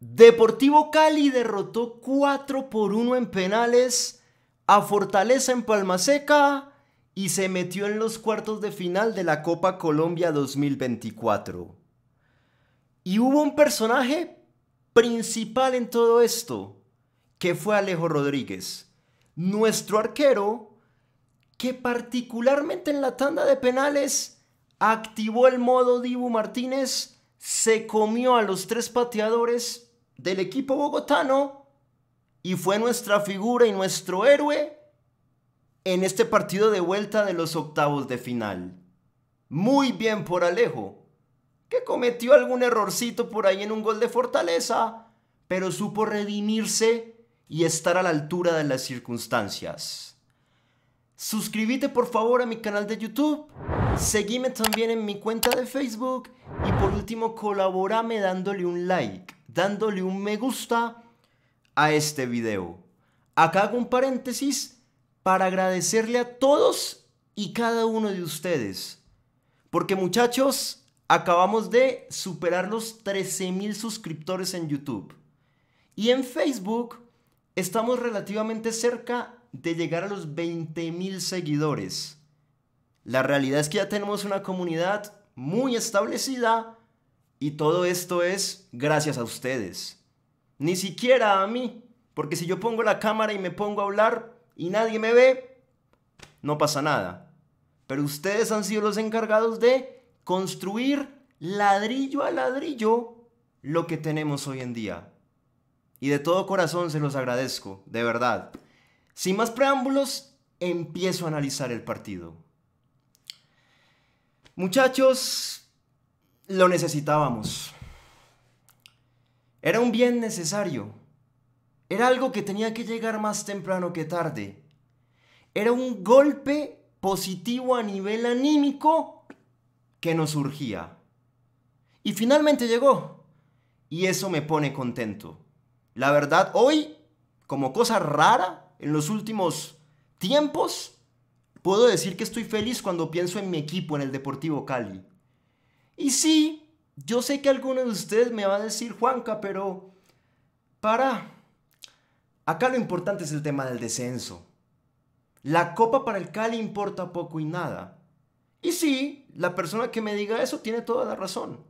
Deportivo Cali derrotó 4 por 1 en penales a Fortaleza en Palmaseca y se metió en los cuartos de final de la Copa Colombia 2024. Y hubo un personaje principal en todo esto, que fue Alejo Rodríguez, nuestro arquero, que particularmente en la tanda de penales activó el modo Dibu Martínez, se comió a los tres pateadores del equipo bogotano y fue nuestra figura y nuestro héroe en este partido de vuelta de los octavos de final. Muy bien por Alejo, que cometió algún errorcito por ahí en un gol de fortaleza, pero supo redimirse y estar a la altura de las circunstancias. Suscríbete por favor a mi canal de YouTube, seguime también en mi cuenta de Facebook y por último colaborame dándole un like dándole un me gusta a este video. Acá hago un paréntesis para agradecerle a todos y cada uno de ustedes. Porque muchachos, acabamos de superar los 13.000 suscriptores en YouTube. Y en Facebook estamos relativamente cerca de llegar a los 20.000 seguidores. La realidad es que ya tenemos una comunidad muy establecida y todo esto es gracias a ustedes. Ni siquiera a mí. Porque si yo pongo la cámara y me pongo a hablar y nadie me ve, no pasa nada. Pero ustedes han sido los encargados de construir ladrillo a ladrillo lo que tenemos hoy en día. Y de todo corazón se los agradezco, de verdad. Sin más preámbulos, empiezo a analizar el partido. Muchachos, lo necesitábamos. Era un bien necesario. Era algo que tenía que llegar más temprano que tarde. Era un golpe positivo a nivel anímico que nos surgía. Y finalmente llegó. Y eso me pone contento. La verdad, hoy, como cosa rara, en los últimos tiempos, puedo decir que estoy feliz cuando pienso en mi equipo, en el Deportivo Cali. Y sí, yo sé que alguno de ustedes me va a decir, Juanca, pero para. Acá lo importante es el tema del descenso. La copa para el Cali importa poco y nada. Y sí, la persona que me diga eso tiene toda la razón.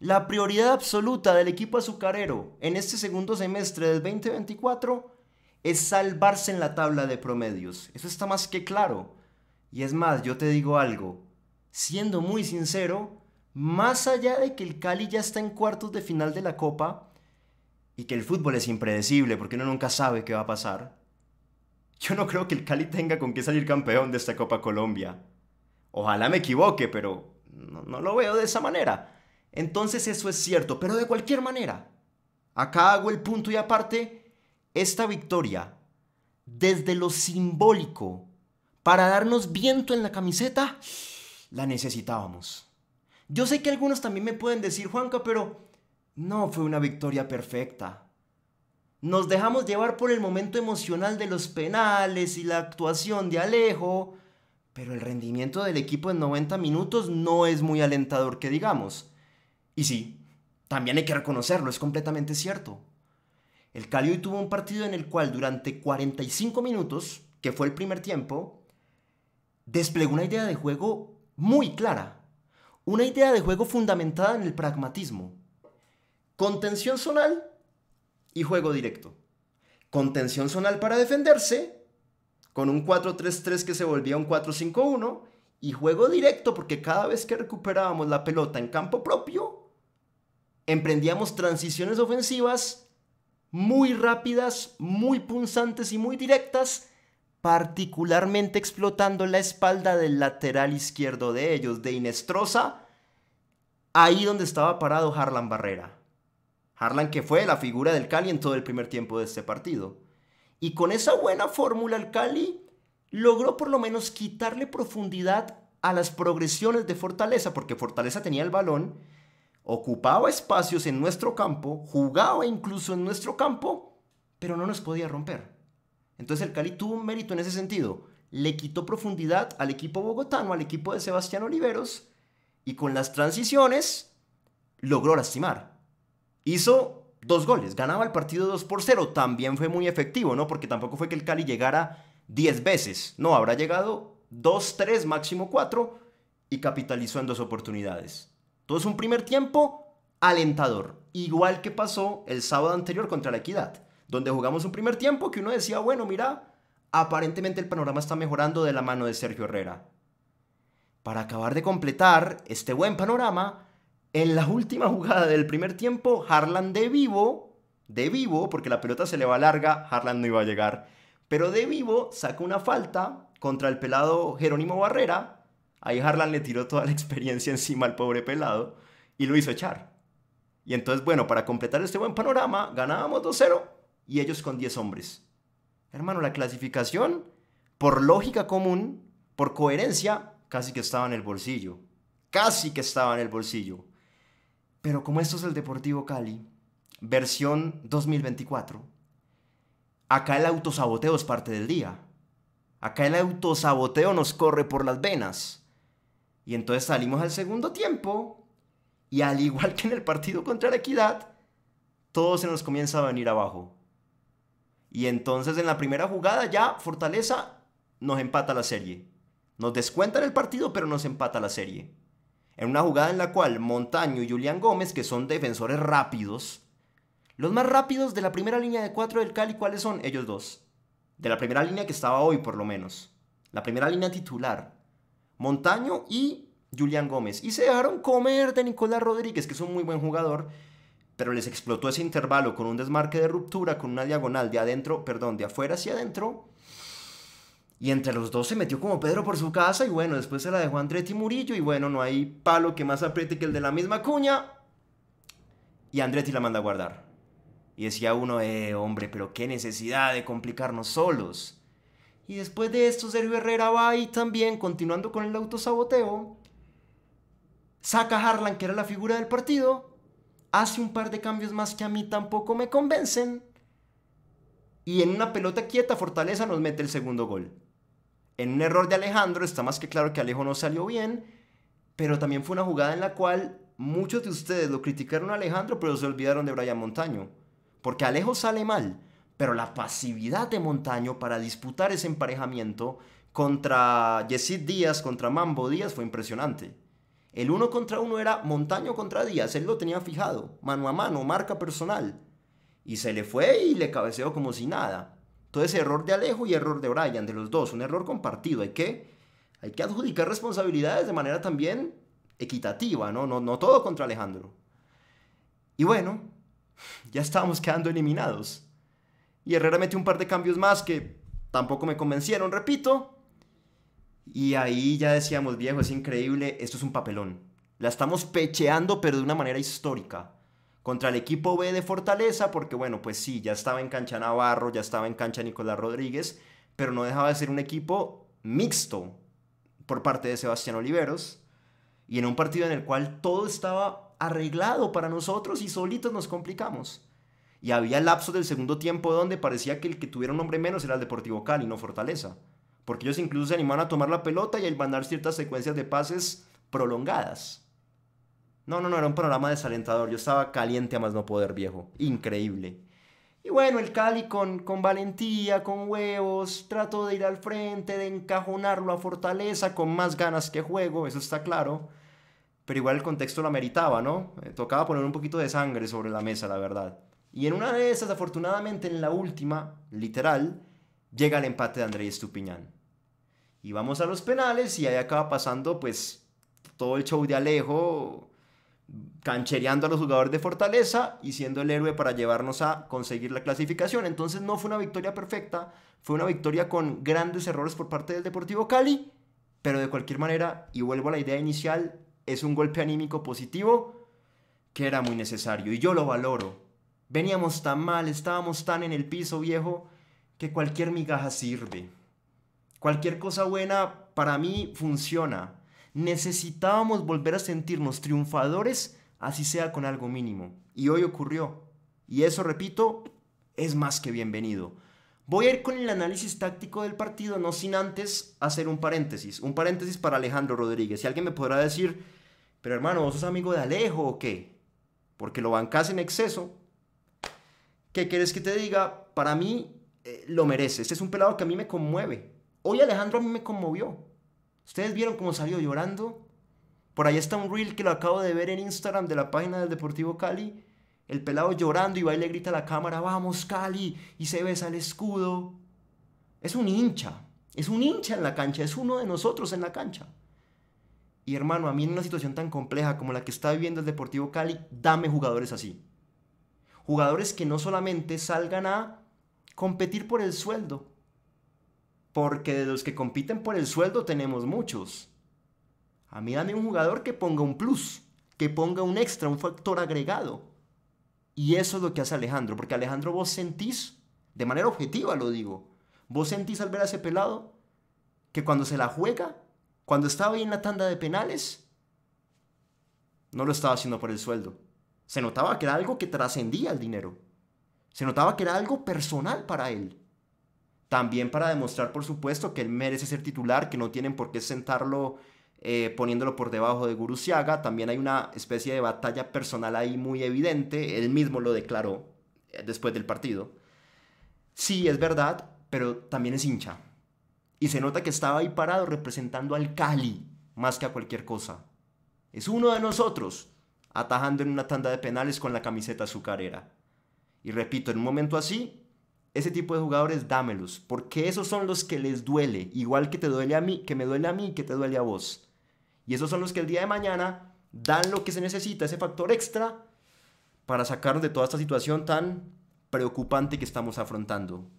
La prioridad absoluta del equipo azucarero en este segundo semestre del 2024 es salvarse en la tabla de promedios. Eso está más que claro. Y es más, yo te digo algo. Siendo muy sincero, más allá de que el Cali ya está en cuartos de final de la Copa y que el fútbol es impredecible porque uno nunca sabe qué va a pasar, yo no creo que el Cali tenga con qué salir campeón de esta Copa Colombia. Ojalá me equivoque, pero no, lo veo de esa manera. Entonces eso es cierto, pero de cualquier manera. Acá hago el punto y aparte, esta victoria, desde lo simbólico, para darnos viento en la camiseta, la necesitábamos. Yo sé que algunos también me pueden decir, Juanca, pero no fue una victoria perfecta. Nos dejamos llevar por el momento emocional de los penales y la actuación de Alejo, pero el rendimiento del equipo en 90 minutos no es muy alentador que digamos. Y sí, también hay que reconocerlo, es completamente cierto. El Cali hoy tuvo un partido en el cual durante 45 minutos, que fue el primer tiempo, desplegó una idea de juego muy clara una idea de juego fundamentada en el pragmatismo. Contención zonal y juego directo. Contención zonal para defenderse, con un 4-3-3 que se volvía un 4-5-1, y juego directo porque cada vez que recuperábamos la pelota en campo propio, emprendíamos transiciones ofensivas muy rápidas, muy punzantes y muy directas particularmente explotando la espalda del lateral izquierdo de ellos, de Inestrosa, ahí donde estaba parado Harlan Barrera. Harlan que fue la figura del Cali en todo el primer tiempo de este partido. Y con esa buena fórmula el Cali logró por lo menos quitarle profundidad a las progresiones de Fortaleza, porque Fortaleza tenía el balón, ocupaba espacios en nuestro campo, jugaba incluso en nuestro campo, pero no nos podía romper. Entonces el Cali tuvo un mérito en ese sentido. Le quitó profundidad al equipo bogotano, al equipo de Sebastián Oliveros, y con las transiciones logró lastimar. Hizo dos goles, ganaba el partido 2 por 0, también fue muy efectivo, ¿no? Porque tampoco fue que el Cali llegara 10 veces, no, habrá llegado 2, 3, máximo 4 y capitalizó en dos oportunidades. Todo es un primer tiempo alentador, igual que pasó el sábado anterior contra la Equidad donde jugamos un primer tiempo que uno decía, bueno, mira, aparentemente el panorama está mejorando de la mano de Sergio Herrera. Para acabar de completar este buen panorama, en la última jugada del primer tiempo, Harlan de vivo, de vivo, porque la pelota se le va larga, Harlan no iba a llegar, pero de vivo saca una falta contra el pelado Jerónimo Barrera. Ahí Harlan le tiró toda la experiencia encima al pobre pelado y lo hizo echar. Y entonces, bueno, para completar este buen panorama, ganábamos 2-0 y ellos con 10 hombres. Hermano, la clasificación, por lógica común, por coherencia, casi que estaba en el bolsillo. Casi que estaba en el bolsillo. Pero como esto es el Deportivo Cali, versión 2024, acá el autosaboteo es parte del día. Acá el autosaboteo nos corre por las venas. Y entonces salimos al segundo tiempo y al igual que en el partido contra la equidad, todo se nos comienza a venir abajo. Y entonces en la primera jugada ya Fortaleza nos empata la serie. Nos descuentan el partido, pero nos empata la serie. En una jugada en la cual Montaño y Julián Gómez, que son defensores rápidos, los más rápidos de la primera línea de cuatro del Cali, ¿cuáles son? Ellos dos. De la primera línea que estaba hoy, por lo menos. La primera línea titular. Montaño y Julián Gómez. Y se dejaron comer de Nicolás Rodríguez, que es un muy buen jugador, pero les explotó ese intervalo con un desmarque de ruptura, con una diagonal de adentro, perdón, de afuera hacia adentro. Y entre los dos se metió como Pedro por su casa y bueno, después se la dejó Andretti Murillo y bueno, no hay palo que más apriete que el de la misma cuña. Y Andretti la manda a guardar. Y decía uno, eh, hombre, pero qué necesidad de complicarnos solos. Y después de esto, Sergio Herrera va y también, continuando con el autosaboteo, saca a Harlan, que era la figura del partido, hace un par de cambios más que a mí tampoco me convencen. Y en una pelota quieta, Fortaleza nos mete el segundo gol. En un error de Alejandro, está más que claro que Alejo no salió bien, pero también fue una jugada en la cual muchos de ustedes lo criticaron a Alejandro, pero se olvidaron de Brian Montaño. Porque Alejo sale mal, pero la pasividad de Montaño para disputar ese emparejamiento contra Yesid Díaz, contra Mambo Díaz, fue impresionante. El uno contra uno era Montaño contra Díaz, él lo tenía fijado, mano a mano, marca personal. Y se le fue y le cabeceó como si nada. Todo Entonces error de Alejo y error de Brian, de los dos, un error compartido. Hay que, hay que adjudicar responsabilidades de manera también equitativa, ¿no? No, no todo contra Alejandro. Y bueno, ya estábamos quedando eliminados. Y Herrera metió un par de cambios más que tampoco me convencieron, repito, y ahí ya decíamos, viejo, es increíble, esto es un papelón. La estamos pecheando, pero de una manera histórica. Contra el equipo B de Fortaleza, porque bueno, pues sí, ya estaba en cancha Navarro, ya estaba en cancha Nicolás Rodríguez, pero no dejaba de ser un equipo mixto por parte de Sebastián Oliveros. Y en un partido en el cual todo estaba arreglado para nosotros y solitos nos complicamos. Y había lapso del segundo tiempo donde parecía que el que tuviera un nombre menos era el Deportivo Cali, no Fortaleza porque ellos incluso se animaron a tomar la pelota y a mandar ciertas secuencias de pases prolongadas. No, no, no, era un programa desalentador. Yo estaba caliente a más no poder, viejo. Increíble. Y bueno, el Cali con, valentía, con huevos, trató de ir al frente, de encajonarlo a Fortaleza con más ganas que juego, eso está claro. Pero igual el contexto lo ameritaba, ¿no? Eh, tocaba poner un poquito de sangre sobre la mesa, la verdad. Y en una de esas, afortunadamente en la última, literal, llega el empate de Andrés Estupiñán. Y vamos a los penales y ahí acaba pasando pues todo el show de Alejo canchereando a los jugadores de Fortaleza y siendo el héroe para llevarnos a conseguir la clasificación. Entonces no fue una victoria perfecta, fue una victoria con grandes errores por parte del Deportivo Cali, pero de cualquier manera, y vuelvo a la idea inicial, es un golpe anímico positivo que era muy necesario y yo lo valoro. Veníamos tan mal, estábamos tan en el piso viejo, que cualquier migaja sirve. Cualquier cosa buena para mí funciona. Necesitábamos volver a sentirnos triunfadores, así sea con algo mínimo. Y hoy ocurrió. Y eso, repito, es más que bienvenido. Voy a ir con el análisis táctico del partido, no sin antes hacer un paréntesis. Un paréntesis para Alejandro Rodríguez. Si alguien me podrá decir, pero hermano, ¿vos sos amigo de Alejo o qué? Porque lo bancás en exceso. ¿Qué quieres que te diga? Para mí eh, lo merece. Este es un pelado que a mí me conmueve. Hoy Alejandro a mí me conmovió. Ustedes vieron cómo salió llorando. Por ahí está un reel que lo acabo de ver en Instagram de la página del Deportivo Cali. El pelado llorando y va y le grita a la cámara, vamos Cali, y se besa el escudo. Es un hincha, es un hincha en la cancha, es uno de nosotros en la cancha. Y hermano, a mí en una situación tan compleja como la que está viviendo el Deportivo Cali, dame jugadores así. Jugadores que no solamente salgan a competir por el sueldo, porque de los que compiten por el sueldo tenemos muchos. A mí dame un jugador que ponga un plus, que ponga un extra, un factor agregado. Y eso es lo que hace Alejandro, porque Alejandro vos sentís, de manera objetiva lo digo, vos sentís al ver a ese pelado que cuando se la juega, cuando estaba ahí en la tanda de penales, no lo estaba haciendo por el sueldo. Se notaba que era algo que trascendía el dinero. Se notaba que era algo personal para él. También para demostrar, por supuesto, que él merece ser titular, que no tienen por qué sentarlo eh, poniéndolo por debajo de Gurusiaga. También hay una especie de batalla personal ahí muy evidente. Él mismo lo declaró eh, después del partido. Sí, es verdad, pero también es hincha. Y se nota que estaba ahí parado representando al Cali más que a cualquier cosa. Es uno de nosotros, atajando en una tanda de penales con la camiseta azucarera. Y repito, en un momento así, ese tipo de jugadores dámelos, porque esos son los que les duele, igual que te duele a mí, que me duele a mí, que te duele a vos. Y esos son los que el día de mañana dan lo que se necesita, ese factor extra, para sacarnos de toda esta situación tan preocupante que estamos afrontando.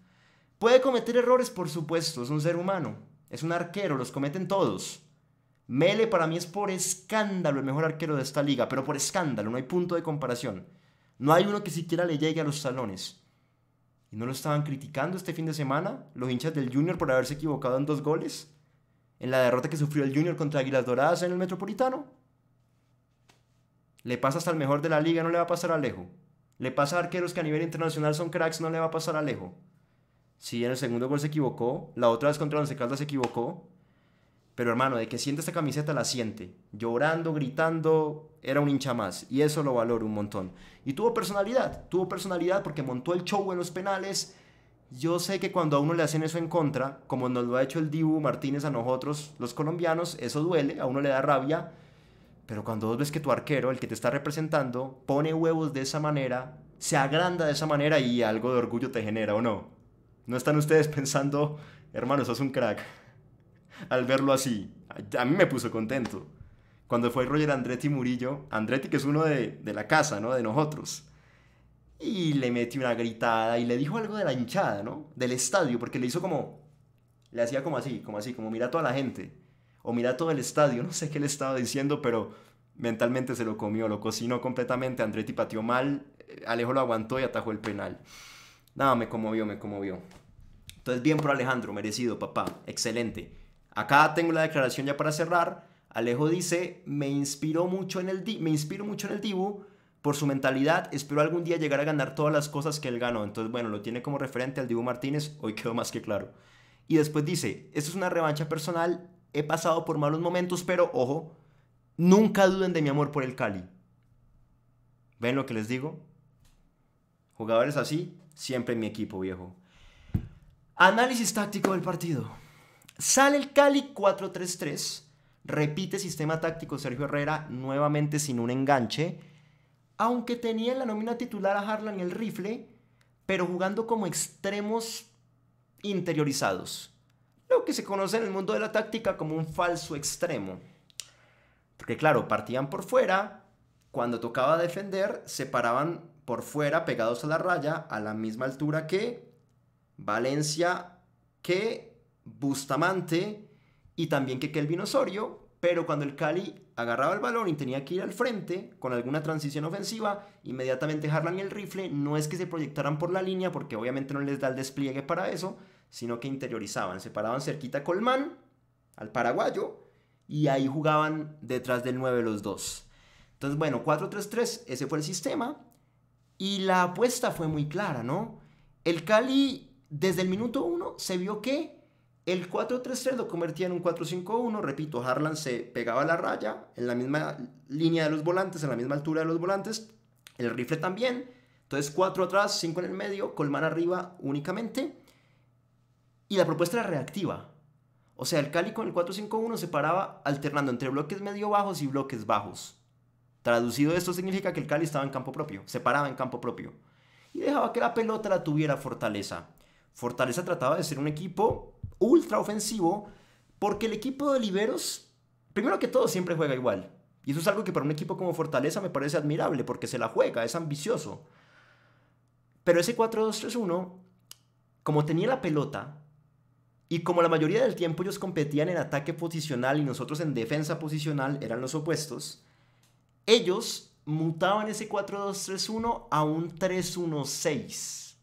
Puede cometer errores, por supuesto, es un ser humano, es un arquero, los cometen todos. Mele para mí es por escándalo el mejor arquero de esta liga, pero por escándalo, no hay punto de comparación. No hay uno que siquiera le llegue a los salones. ¿Y no lo estaban criticando este fin de semana los hinchas del Junior por haberse equivocado en dos goles? En la derrota que sufrió el Junior contra Águilas Doradas en el Metropolitano. Le pasa hasta el mejor de la liga, no le va a pasar a Alejo. Le pasa a arqueros que a nivel internacional son cracks, no le va a pasar a Alejo. Si en el segundo gol se equivocó, la otra vez contra Once Caldas se equivocó, pero hermano, de que siente esta camiseta, la siente. Llorando, gritando, era un hincha más. Y eso lo valoro un montón. Y tuvo personalidad, tuvo personalidad porque montó el show en los penales. Yo sé que cuando a uno le hacen eso en contra, como nos lo ha hecho el Dibu Martínez a nosotros, los colombianos, eso duele, a uno le da rabia. Pero cuando vos ves que tu arquero, el que te está representando, pone huevos de esa manera, se agranda de esa manera y algo de orgullo te genera, ¿o no? ¿No están ustedes pensando, hermano, sos un crack? al verlo así. A mí me puso contento. Cuando fue Roger Andretti Murillo, Andretti que es uno de, de la casa, ¿no? De nosotros. Y le metió una gritada y le dijo algo de la hinchada, ¿no? Del estadio, porque le hizo como... Le hacía como así, como así, como mira a toda la gente. O mira a todo el estadio. No sé qué le estaba diciendo, pero mentalmente se lo comió, lo cocinó completamente. Andretti pateó mal, eh, Alejo lo aguantó y atajó el penal. Nada, no, me conmovió, me conmovió. Entonces, bien por Alejandro, merecido, papá. Excelente. Acá tengo la declaración ya para cerrar. Alejo dice, me, inspiró mucho en el me inspiro mucho en el Dibu por su mentalidad, espero algún día llegar a ganar todas las cosas que él ganó. Entonces, bueno, lo tiene como referente al Dibu Martínez, hoy quedó más que claro. Y después dice, esto es una revancha personal, he pasado por malos momentos, pero ojo, nunca duden de mi amor por el Cali. ¿Ven lo que les digo? Jugadores así, siempre en mi equipo, viejo. Análisis táctico del partido. Sale el Cali 4-3-3, repite sistema táctico Sergio Herrera nuevamente sin un enganche, aunque tenía en la nómina titular a Harlan el rifle, pero jugando como extremos interiorizados, lo que se conoce en el mundo de la táctica como un falso extremo. Porque claro, partían por fuera, cuando tocaba defender, se paraban por fuera pegados a la raya a la misma altura que Valencia, que Bustamante y también que Kelvin Osorio, pero cuando el Cali agarraba el balón y tenía que ir al frente con alguna transición ofensiva, inmediatamente Harlan y el rifle no es que se proyectaran por la línea, porque obviamente no les da el despliegue para eso, sino que interiorizaban, se paraban cerquita a Colmán, al paraguayo, y ahí jugaban detrás del 9 los dos. Entonces, bueno, 4-3-3, ese fue el sistema, y la apuesta fue muy clara, ¿no? El Cali desde el minuto 1 se vio que el 4-3-3 lo convertía en un 4-5-1. Repito, Harlan se pegaba a la raya, en la misma línea de los volantes, en la misma altura de los volantes. El rifle también. Entonces, 4 atrás, 5 en el medio, Colmar arriba únicamente. Y la propuesta era reactiva. O sea, el Cali con el 4-5-1 se paraba alternando entre bloques medio bajos y bloques bajos. Traducido esto significa que el Cali estaba en campo propio, se paraba en campo propio. Y dejaba que la pelota la tuviera Fortaleza. Fortaleza trataba de ser un equipo ultra ofensivo, porque el equipo de Liberos, primero que todo, siempre juega igual. Y eso es algo que para un equipo como Fortaleza me parece admirable, porque se la juega, es ambicioso. Pero ese 4-2-3-1, como tenía la pelota, y como la mayoría del tiempo ellos competían en ataque posicional y nosotros en defensa posicional eran los opuestos, ellos mutaban ese 4-2-3-1 a un 3-1-6.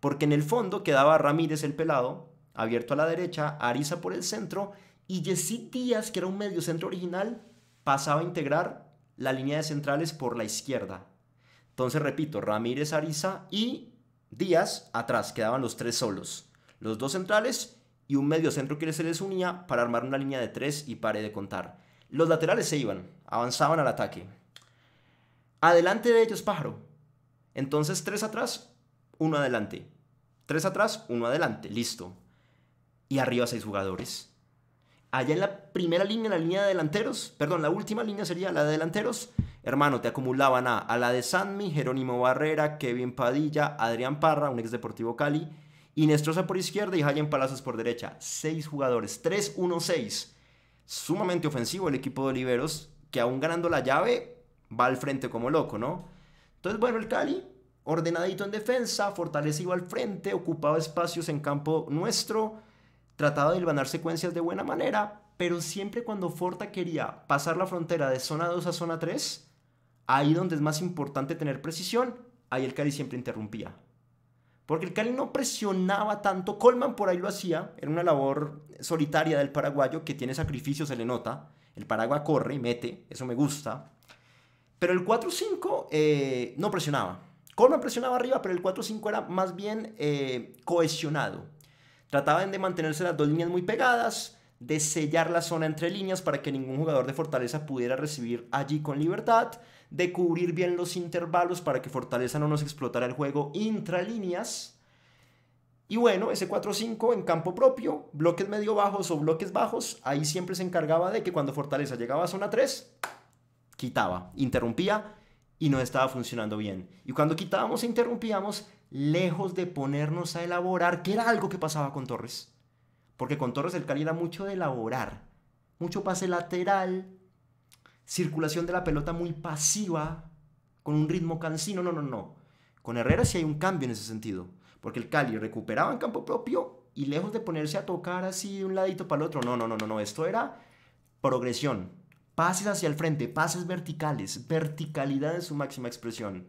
Porque en el fondo quedaba Ramírez el pelado, abierto a la derecha, Ariza por el centro y Yesid Díaz, que era un medio centro original, pasaba a integrar la línea de centrales por la izquierda. Entonces, repito, Ramírez, Ariza y Díaz atrás, quedaban los tres solos. Los dos centrales y un medio centro que se les unía para armar una línea de tres y pare de contar. Los laterales se iban, avanzaban al ataque. Adelante de ellos, pájaro. Entonces, tres atrás, uno adelante. Tres atrás, uno adelante. Listo y arriba seis jugadores. Allá en la primera línea, en la línea de delanteros, perdón, la última línea sería la de delanteros. Hermano, te acumulaban a, la de Sanmi, Jerónimo Barrera, Kevin Padilla, Adrián Parra, un ex Deportivo Cali, y por izquierda y Hayen Palazos por derecha. Seis jugadores, 3-1-6. Sumamente ofensivo el equipo de Oliveros, que aún ganando la llave, va al frente como loco, ¿no? Entonces, bueno, el Cali, ordenadito en defensa, fortalecido al frente, ocupaba espacios en campo nuestro trataba de hilvanar secuencias de buena manera, pero siempre cuando Forta quería pasar la frontera de zona 2 a zona 3, ahí donde es más importante tener precisión, ahí el Cali siempre interrumpía. Porque el Cali no presionaba tanto, Colman por ahí lo hacía, era una labor solitaria del paraguayo que tiene sacrificios, se le nota, el Paraguay corre y mete, eso me gusta, pero el 4-5 eh, no presionaba. Colman presionaba arriba, pero el 4-5 era más bien eh, cohesionado. Trataban de mantenerse las dos líneas muy pegadas, de sellar la zona entre líneas para que ningún jugador de Fortaleza pudiera recibir allí con libertad, de cubrir bien los intervalos para que Fortaleza no nos explotara el juego intralíneas. Y bueno, ese 4-5 en campo propio, bloques medio bajos o bloques bajos, ahí siempre se encargaba de que cuando Fortaleza llegaba a zona 3, quitaba, interrumpía y no estaba funcionando bien. Y cuando quitábamos e interrumpíamos, lejos de ponernos a elaborar, que era algo que pasaba con Torres. Porque con Torres el Cali era mucho de elaborar, mucho pase lateral, circulación de la pelota muy pasiva, con un ritmo cansino, no, no, no. Con Herrera sí hay un cambio en ese sentido, porque el Cali recuperaba en campo propio y lejos de ponerse a tocar así de un ladito para el otro, no, no, no, no, no, esto era progresión, pases hacia el frente, pases verticales, verticalidad en su máxima expresión.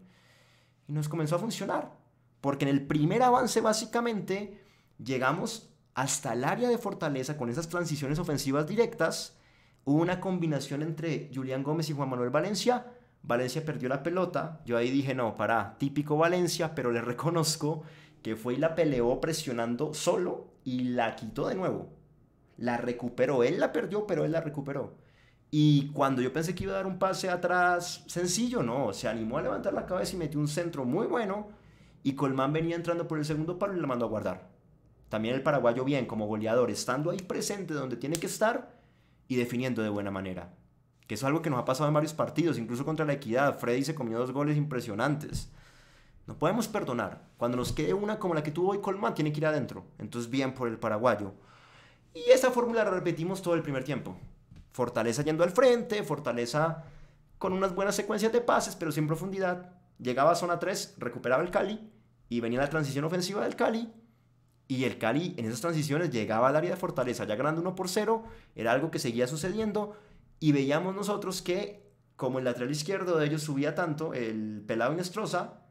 Y nos comenzó a funcionar. Porque en el primer avance básicamente llegamos hasta el área de fortaleza con esas transiciones ofensivas directas. Hubo una combinación entre Julián Gómez y Juan Manuel Valencia. Valencia perdió la pelota. Yo ahí dije, no, para, típico Valencia, pero le reconozco que fue y la peleó presionando solo y la quitó de nuevo. La recuperó. Él la perdió, pero él la recuperó. Y cuando yo pensé que iba a dar un pase atrás sencillo, no, se animó a levantar la cabeza y metió un centro muy bueno y Colmán venía entrando por el segundo palo y la mandó a guardar. También el paraguayo bien como goleador, estando ahí presente donde tiene que estar y definiendo de buena manera. Que es algo que nos ha pasado en varios partidos, incluso contra la equidad. Freddy se comió dos goles impresionantes. No podemos perdonar. Cuando nos quede una como la que tuvo hoy Colmán, tiene que ir adentro. Entonces bien por el paraguayo. Y esa fórmula la repetimos todo el primer tiempo. Fortaleza yendo al frente, fortaleza con unas buenas secuencias de pases, pero sin profundidad llegaba a zona 3, recuperaba el Cali y venía la transición ofensiva del Cali. Y el Cali en esas transiciones llegaba al área de Fortaleza ya ganando 1 por 0, era algo que seguía sucediendo y veíamos nosotros que como el lateral izquierdo de ellos subía tanto, el pelado Inestrosa,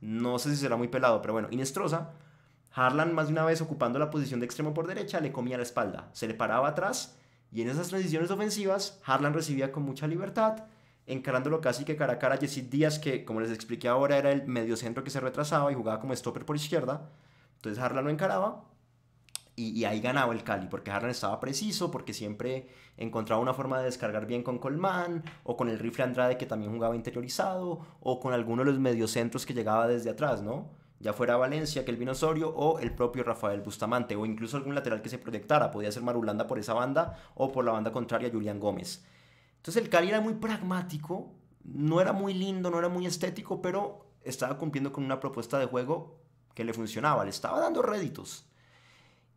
no sé si será muy pelado, pero bueno, Inestrosa, Harlan más de una vez ocupando la posición de extremo por derecha le comía la espalda, se le paraba atrás y en esas transiciones ofensivas Harlan recibía con mucha libertad encarándolo casi que cara a cara a Yesid Díaz, que como les expliqué ahora era el mediocentro que se retrasaba y jugaba como stopper por izquierda. Entonces Harlan lo encaraba y, ahí ganaba el Cali, porque Harlan estaba preciso, porque siempre encontraba una forma de descargar bien con Colmán, o con el rifle Andrade que también jugaba interiorizado, o con alguno de los mediocentros que llegaba desde atrás, ¿no? Ya fuera Valencia, que el Osorio o el propio Rafael Bustamante, o incluso algún lateral que se proyectara, podía ser Marulanda por esa banda o por la banda contraria Julián Gómez. Entonces el Cali era muy pragmático, no era muy lindo, no era muy estético, pero estaba cumpliendo con una propuesta de juego que le funcionaba, le estaba dando réditos.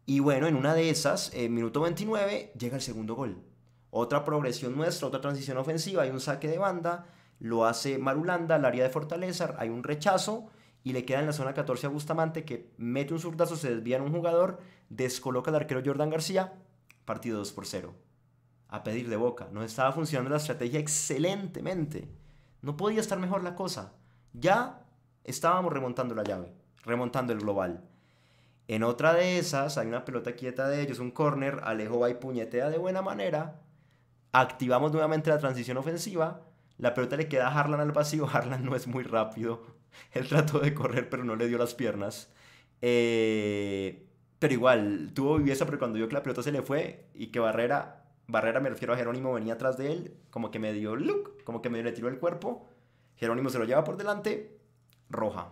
Y bueno, en una de esas, en minuto 29, llega el segundo gol. Otra progresión nuestra, otra transición ofensiva, hay un saque de banda, lo hace Marulanda al área de Fortaleza, hay un rechazo y le queda en la zona 14 a Bustamante que mete un zurdazo, se desvía en un jugador, descoloca al arquero Jordan García, partido 2 por 0 a pedir de boca. Nos estaba funcionando la estrategia excelentemente. No podía estar mejor la cosa. Ya estábamos remontando la llave, remontando el global. En otra de esas, hay una pelota quieta de ellos, un corner, Alejo va y puñetea de buena manera. Activamos nuevamente la transición ofensiva. La pelota le queda a Harlan al vacío. Harlan no es muy rápido. Él trató de correr, pero no le dio las piernas. Eh, pero igual, tuvo viveza, pero cuando vio que la pelota se le fue y que Barrera Barrera, me refiero a Jerónimo, venía atrás de él, como que me dio look, como que me tiró el cuerpo. Jerónimo se lo lleva por delante, roja.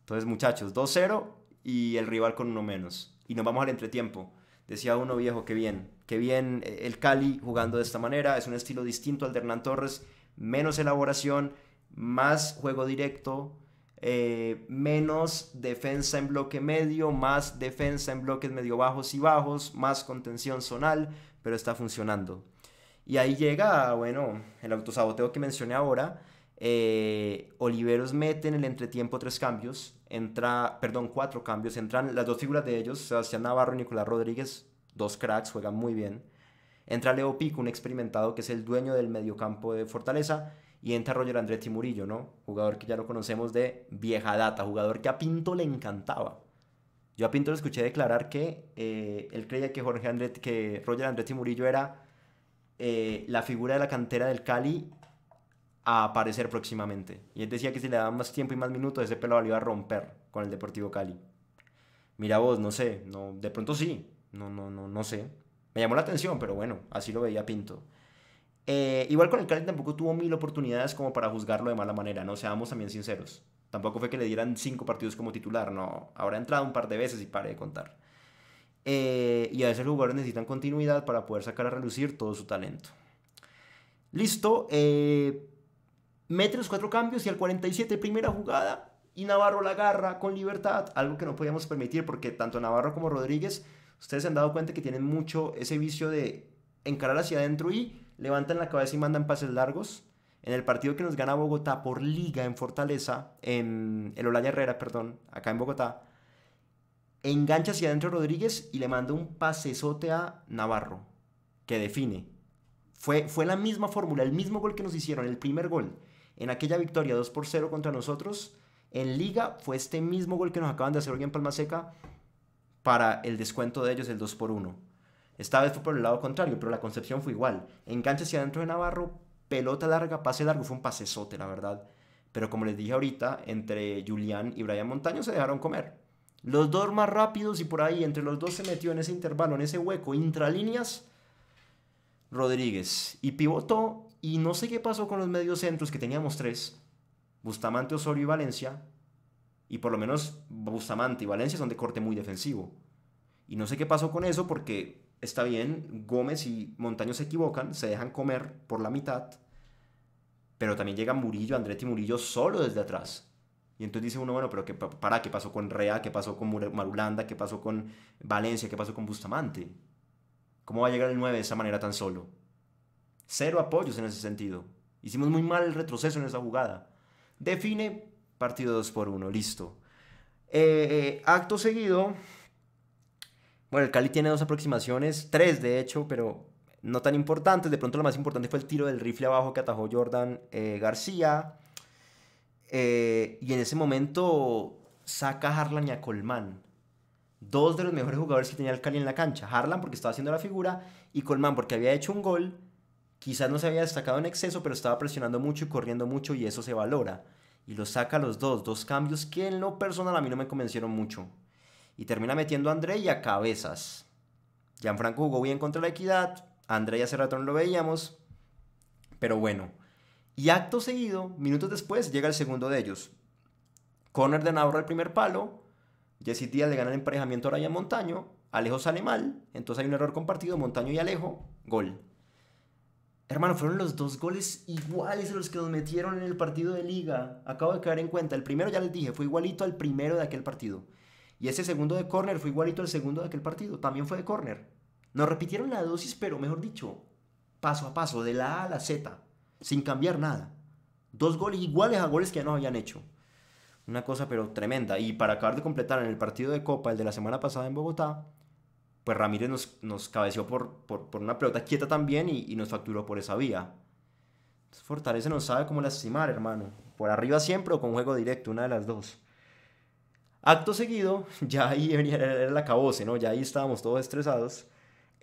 Entonces, muchachos, 2-0 y el rival con uno menos. Y nos vamos al entretiempo. Decía uno viejo, qué bien, qué bien eh, el Cali jugando de esta manera. Es un estilo distinto al de Hernán Torres, menos elaboración, más juego directo, eh, menos defensa en bloque medio, más defensa en bloques medio bajos y bajos, más contención zonal, pero está funcionando. Y ahí llega, bueno, el autosaboteo que mencioné ahora. Eh, Oliveros mete en el entretiempo tres cambios, entra, perdón, cuatro cambios, entran las dos figuras de ellos, Sebastián Navarro y Nicolás Rodríguez, dos cracks, juegan muy bien. Entra Leo Pico, un experimentado que es el dueño del mediocampo de Fortaleza, y entra Roger Andretti Murillo, ¿no? Jugador que ya lo conocemos de vieja data, jugador que a Pinto le encantaba. Yo a Pinto le escuché declarar que eh, él creía que, Jorge Andretti, que Roger Andretti Murillo era eh, la figura de la cantera del Cali a aparecer próximamente. Y él decía que si le daban más tiempo y más minutos, ese pelo lo iba a romper con el Deportivo Cali. Mira vos, no sé, no, de pronto sí, no, no, no, no sé. Me llamó la atención, pero bueno, así lo veía Pinto. Eh, igual con el Cali tampoco tuvo mil oportunidades como para juzgarlo de mala manera, no seamos también sinceros. Tampoco fue que le dieran cinco partidos como titular, no. Habrá entrado un par de veces y pare de contar. Eh, y a veces los jugadores necesitan continuidad para poder sacar a relucir todo su talento. Listo. Eh, mete los cuatro cambios y al 47 primera jugada. Y Navarro la agarra con libertad, algo que no podíamos permitir porque tanto Navarro como Rodríguez, ustedes se han dado cuenta que tienen mucho ese vicio de encarar hacia adentro y levantan la cabeza y mandan pases largos en el partido que nos gana Bogotá por liga en Fortaleza, en el Olaya Herrera, perdón, acá en Bogotá, engancha hacia adentro Rodríguez y le manda un pasesote a Navarro, que define. Fue, fue la misma fórmula, el mismo gol que nos hicieron, el primer gol, en aquella victoria 2 por 0 contra nosotros. En liga fue este mismo gol que nos acaban de hacer hoy en Palma Seca para el descuento de ellos, el 2 por 1. Esta vez fue por el lado contrario, pero la concepción fue igual. Engancha hacia adentro de Navarro, pelota larga, pase largo, fue un pasesote, la verdad. Pero como les dije ahorita, entre Julián y Brian Montaño se dejaron comer. Los dos más rápidos y por ahí, entre los dos se metió en ese intervalo, en ese hueco, intralíneas, Rodríguez. Y pivotó, y no sé qué pasó con los centros que teníamos tres, Bustamante, Osorio y Valencia. Y por lo menos Bustamante y Valencia son de corte muy defensivo. Y no sé qué pasó con eso porque está bien, Gómez y Montaño se equivocan, se dejan comer por la mitad pero también llega Murillo, Andretti Murillo solo desde atrás. Y entonces dice uno, bueno, pero qué, para, ¿qué pasó con Rea? ¿Qué pasó con Marulanda? ¿Qué pasó con Valencia? ¿Qué pasó con Bustamante? ¿Cómo va a llegar el 9 de esa manera tan solo? Cero apoyos en ese sentido. Hicimos muy mal el retroceso en esa jugada. Define partido 2 por 1, listo. Eh, eh, acto seguido, bueno, el Cali tiene dos aproximaciones, tres de hecho, pero no tan importante... De pronto lo más importante fue el tiro del rifle abajo que atajó Jordan eh, García. Eh, y en ese momento saca a Harlan y a Colman. Dos de los mejores jugadores que tenía el Cali en la cancha. Harlan porque estaba haciendo la figura y Colman porque había hecho un gol. Quizás no se había destacado en exceso, pero estaba presionando mucho y corriendo mucho y eso se valora. Y lo saca a los dos, dos cambios que en lo personal a mí no me convencieron mucho. Y termina metiendo a André y a Cabezas. Gianfranco jugó bien contra la Equidad, Andrea ya hace no lo veíamos, pero bueno. Y acto seguido, minutos después, llega el segundo de ellos. corner de Navarro el primer palo, Jesse Díaz le gana el emparejamiento a Ryan Montaño, Alejo sale mal, entonces hay un error compartido, Montaño y Alejo, gol. Hermano, fueron los dos goles iguales los que nos metieron en el partido de liga. Acabo de caer en cuenta. El primero, ya les dije, fue igualito al primero de aquel partido. Y ese segundo de córner fue igualito al segundo de aquel partido. También fue de córner. Nos repitieron la dosis, pero mejor dicho, paso a paso, de la A a la Z, sin cambiar nada. Dos goles iguales a goles que ya habían hecho. Una cosa pero tremenda. Y para acabar de completar en el partido de Copa, el de la semana pasada en Bogotá, pues Ramírez nos, nos cabeció por, por, una pelota quieta también y, nos facturó por esa vía. Entonces, Fortaleza no sabe cómo lastimar, hermano. Por arriba siempre o con juego directo, una de las dos. Acto seguido, ya ahí venía el cabose, ¿no? Ya ahí estábamos todos estresados.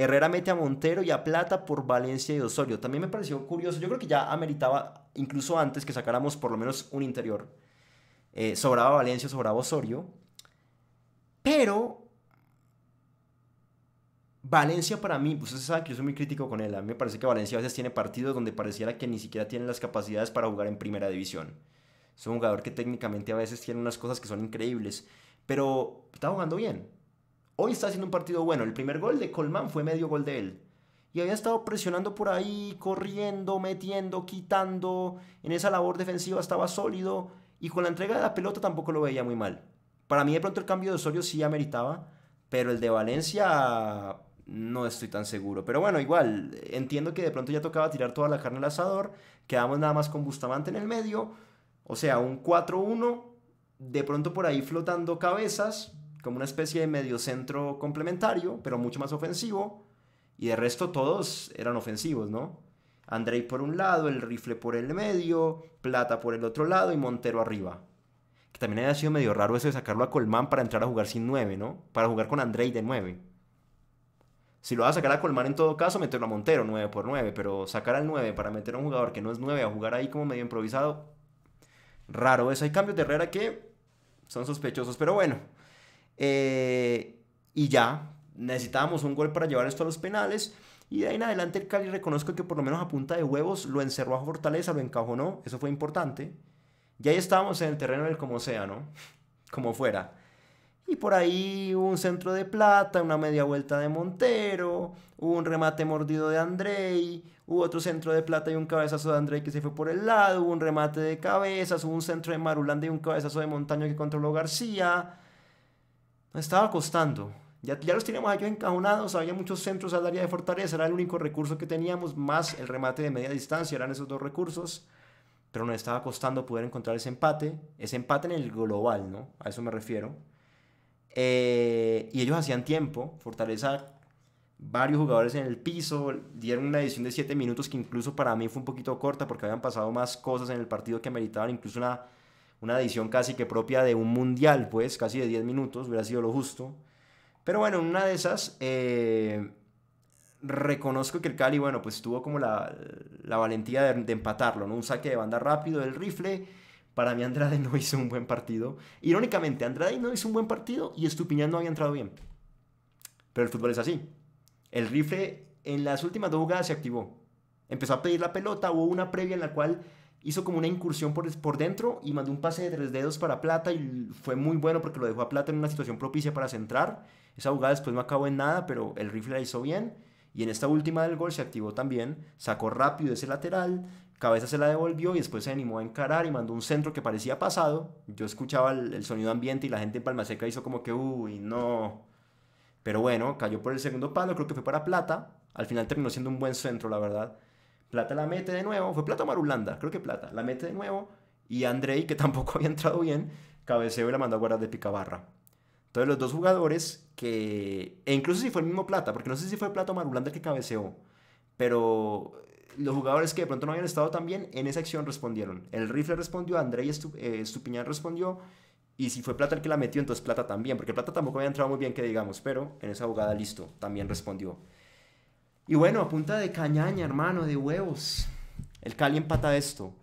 Herrera mete a Montero y a Plata por Valencia y Osorio. También me pareció curioso. Yo creo que ya ameritaba, incluso antes que sacáramos por lo menos un interior. Eh, sobraba Valencia, sobraba Osorio. Pero Valencia para mí, pues usted sabe que yo soy muy crítico con él. A mí me parece que Valencia a veces tiene partidos donde pareciera que ni siquiera tiene las capacidades para jugar en primera división. Es un jugador que técnicamente a veces tiene unas cosas que son increíbles, pero está jugando bien. Hoy está haciendo un partido bueno. El primer gol de Colman fue medio gol de él. Y había estado presionando por ahí, corriendo, metiendo, quitando. En esa labor defensiva estaba sólido. Y con la entrega de la pelota tampoco lo veía muy mal. Para mí de pronto el cambio de Osorio sí ya meritaba, Pero el de Valencia no estoy tan seguro. Pero bueno, igual, entiendo que de pronto ya tocaba tirar toda la carne al asador. Quedamos nada más con Bustamante en el medio. O sea, un 4-1. De pronto por ahí flotando cabezas como una especie de medio centro complementario, pero mucho más ofensivo, y de resto todos eran ofensivos, ¿no? Andrei por un lado, el rifle por el medio, Plata por el otro lado y Montero arriba. Que también había sido medio raro eso de sacarlo a Colmán para entrar a jugar sin 9, ¿no? Para jugar con Andrei de 9. Si lo va a sacar a Colmán en todo caso, meterlo a Montero 9 por 9, pero sacar al 9 para meter a un jugador que no es 9 a jugar ahí como medio improvisado, raro eso. Hay cambios de Herrera que son sospechosos, pero bueno, eh, y ya, necesitábamos un gol para llevar esto a los penales. Y de ahí en adelante el Cali reconozco que por lo menos a punta de huevos lo encerró a Fortaleza, lo encajonó, eso fue importante. Y ahí estábamos en el terreno del como sea, ¿no? Como fuera. Y por ahí hubo un centro de plata, una media vuelta de Montero, un remate mordido de Andrei, hubo otro centro de plata y un cabezazo de Andrei que se fue por el lado, hubo un remate de cabezas, hubo un centro de Marulanda y un cabezazo de Montaño que controló García. Nos estaba costando. Ya, ya los teníamos ahí encajonados, había muchos centros al área de fortaleza, era el único recurso que teníamos, más el remate de media distancia, eran esos dos recursos, pero nos estaba costando poder encontrar ese empate, ese empate en el global, ¿no? A eso me refiero. Eh, y ellos hacían tiempo, fortaleza varios jugadores en el piso, dieron una edición de 7 minutos que incluso para mí fue un poquito corta porque habían pasado más cosas en el partido que meritaban incluso una una edición casi que propia de un mundial, pues, casi de 10 minutos, hubiera sido lo justo. Pero bueno, en una de esas, eh, reconozco que el Cali, bueno, pues tuvo como la, la valentía de, empatarlo, ¿no? Un saque de banda rápido el rifle. Para mí Andrade no hizo un buen partido. Irónicamente, Andrade no hizo un buen partido y Estupiñán no había entrado bien. Pero el fútbol es así. El rifle en las últimas dos jugadas se activó. Empezó a pedir la pelota, hubo una previa en la cual hizo como una incursión por, por dentro y mandó un pase de tres dedos para Plata y fue muy bueno porque lo dejó a Plata en una situación propicia para centrar. Esa jugada después no acabó en nada, pero el rifle la hizo bien. Y en esta última del gol se activó también, sacó rápido ese lateral, cabeza se la devolvió y después se animó a encarar y mandó un centro que parecía pasado. Yo escuchaba el, sonido ambiente y la gente en Palma hizo como que, uy, no. Pero bueno, cayó por el segundo palo, creo que fue para Plata. Al final terminó siendo un buen centro, la verdad. Plata la mete de nuevo, fue Plata Marulanda, creo que Plata, la mete de nuevo y Andrei, que tampoco había entrado bien, cabeceó y la mandó a guardar de picabarra. Entonces los dos jugadores que, e incluso si fue el mismo Plata, porque no sé si fue Plata Marulanda el que cabeceó, pero los jugadores que de pronto no habían estado tan bien en esa acción respondieron. El rifle respondió, Andrei eh, Estupiñán respondió, y si fue Plata el que la metió, entonces Plata también, porque Plata tampoco había entrado muy bien, que digamos, pero en esa jugada listo, también respondió. Y bueno, a punta de cañaña, hermano, de huevos. El Cali empata esto.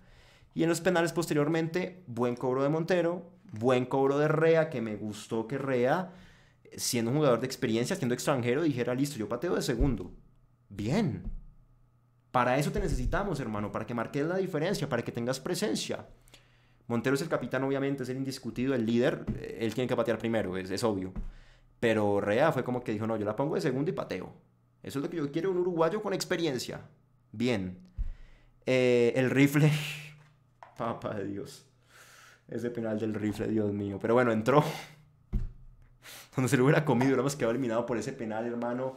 Y en los penales posteriormente, buen cobro de Montero, buen cobro de Rea, que me gustó que Rea, siendo un jugador de experiencia, siendo extranjero, dijera, listo, yo pateo de segundo. Bien. Para eso te necesitamos, hermano, para que marques la diferencia, para que tengas presencia. Montero es el capitán, obviamente, es el indiscutido, el líder. Eh, él tiene que patear primero, es, es obvio. Pero Rea fue como que dijo, no, yo la pongo de segundo y pateo. Eso es lo que yo quiero, un uruguayo con experiencia. Bien. Eh, el rifle. Papa de Dios. Ese penal del rifle, Dios mío. Pero bueno, entró. Cuando se lo hubiera comido, hubiéramos quedado eliminado por ese penal, hermano.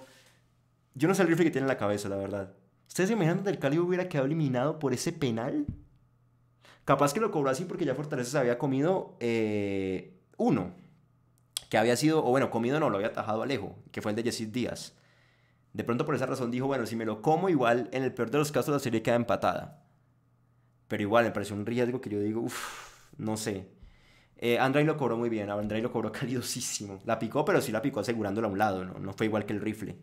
Yo no sé el rifle que tiene en la cabeza, la verdad. ¿Ustedes se imaginan el Cali hubiera quedado eliminado por ese penal? Capaz que lo cobró así porque ya Fortaleza se había comido eh, uno. Que había sido, o bueno, comido no, lo había atajado Alejo, que fue el de Yesid Díaz. De pronto por esa razón dijo, bueno, si me lo como igual, en el peor de los casos la serie queda empatada. Pero igual me pareció un riesgo que yo digo, uff, no sé. Eh, Andrei lo cobró muy bien, Andrei lo cobró calidosísimo. La picó, pero sí la picó asegurándola a un lado, ¿no? No fue igual que el rifle.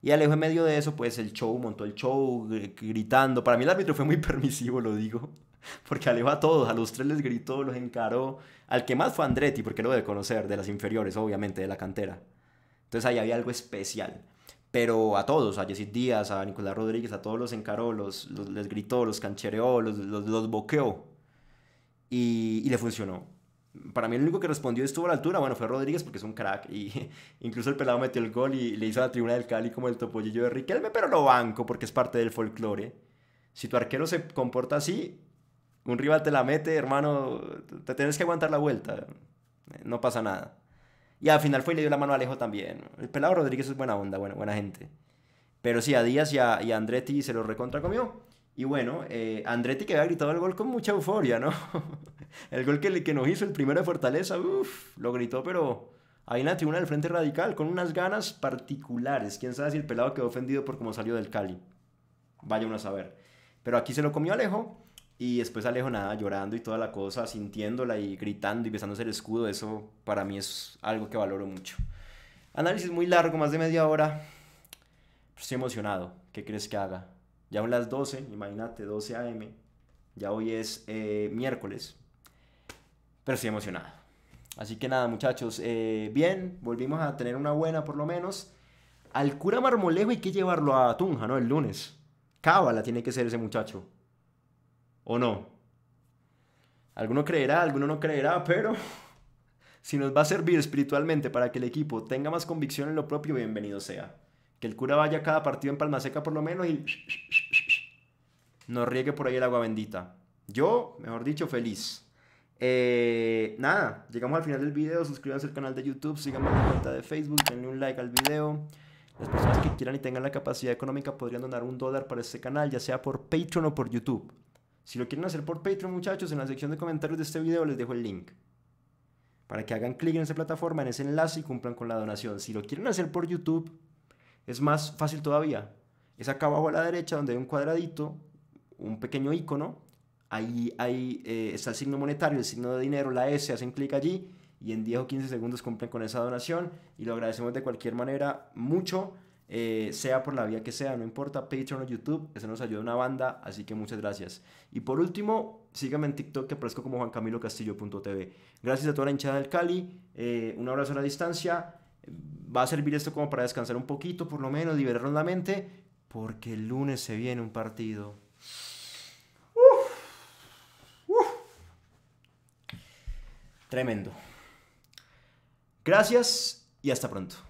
Y Alejo en medio de eso, pues el show, montó el show gritando. Para mí el árbitro fue muy permisivo, lo digo. Porque Alejo a todos, a los tres les gritó, los encaró. Al que más fue Andretti, porque lo debe conocer, de las inferiores, obviamente, de la cantera. Entonces ahí había algo especial pero a todos, a jesús Díaz, a Nicolás Rodríguez, a todos los encaró, los, les gritó, los canchereó, los, los, boqueó. Y, le funcionó. Para mí el único que respondió estuvo a la altura, bueno, fue Rodríguez porque es un crack. Y incluso el pelado metió el gol y le hizo a la tribuna del Cali como el topollillo de Riquelme, pero lo banco porque es parte del folclore. Si tu arquero se comporta así, un rival te la mete, hermano, te tienes que aguantar la vuelta. No pasa nada. Y al final fue y le dio la mano a Alejo también. El pelado Rodríguez es buena onda, buena, buena gente. Pero sí, a Díaz y a, Andretti se lo recontra comió. Y bueno, eh, Andretti que había gritado el gol con mucha euforia, ¿no? el gol que, que nos hizo, el primero de Fortaleza, uff, lo gritó, pero ahí en la tribuna del Frente Radical, con unas ganas particulares. Quién sabe si el pelado quedó ofendido por cómo salió del Cali. Vaya uno a saber. Pero aquí se lo comió Alejo. Y después Alejo nada, llorando y toda la cosa, sintiéndola y gritando y besándose el escudo, eso para mí es algo que valoro mucho. Análisis muy largo, más de media hora. Pues estoy emocionado, ¿qué crees que haga? Ya son las 12, imagínate, 12 a.m. Ya hoy es eh, miércoles, pero estoy emocionado. Así que nada, muchachos, eh, bien, volvimos a tener una buena por lo menos. Al cura Marmolejo hay que llevarlo a Tunja, ¿no? El lunes. Cábala tiene que ser ese muchacho. ¿O no? Alguno creerá, alguno no creerá, pero si nos va a servir espiritualmente para que el equipo tenga más convicción en lo propio, bienvenido sea. Que el cura vaya cada partido en Palma Seca por lo menos y nos riegue por ahí el agua bendita. Yo, mejor dicho, feliz. Eh, nada, llegamos al final del video. Suscríbanse al canal de YouTube, síganme en la cuenta de Facebook, denle un like al video. Las personas que quieran y tengan la capacidad económica podrían donar un dólar para este canal, ya sea por Patreon o por YouTube. Si lo quieren hacer por Patreon, muchachos, en la sección de comentarios de este video les dejo el link. Para que hagan clic en esa plataforma, en ese enlace y cumplan con la donación. Si lo quieren hacer por YouTube, es más fácil todavía. Es acá abajo a la derecha donde hay un cuadradito, un pequeño icono. Ahí, ahí eh, está el signo monetario, el signo de dinero, la S, hacen clic allí y en 10 o 15 segundos cumplen con esa donación y lo agradecemos de cualquier manera mucho. Eh, sea por la vía que sea, no importa, Patreon o YouTube, eso nos ayuda una banda, así que muchas gracias. Y por último, síganme en TikTok que aparezco como juancamilocastillo.tv. Gracias a toda la hinchada del Cali, eh, un abrazo a la distancia, va a servir esto como para descansar un poquito, por lo menos, liberarnos la mente, porque el lunes se viene un partido. Tremendo. Gracias y hasta pronto.